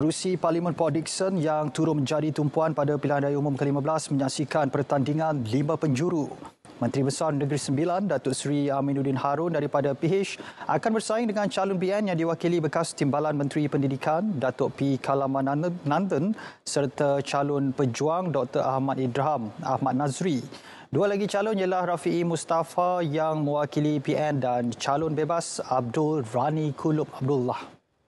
Rusi Parlimen Paul Dixon yang turun menjadi tumpuan pada pilihan raya umum ke-15 menyaksikan pertandingan lima penjuru. Menteri Besar Negeri Sembilan, Datuk Seri Aminuddin Harun daripada PH akan bersaing dengan calon BN yang diwakili bekas Timbalan Menteri Pendidikan, Datuk P. Kalaman Nandan serta calon pejuang Dr. Ahmad Idham Ahmad Nazri. Dua lagi calon ialah Rafi'i Mustafa yang mewakili PN dan calon bebas Abdul Rani Kulub Abdullah.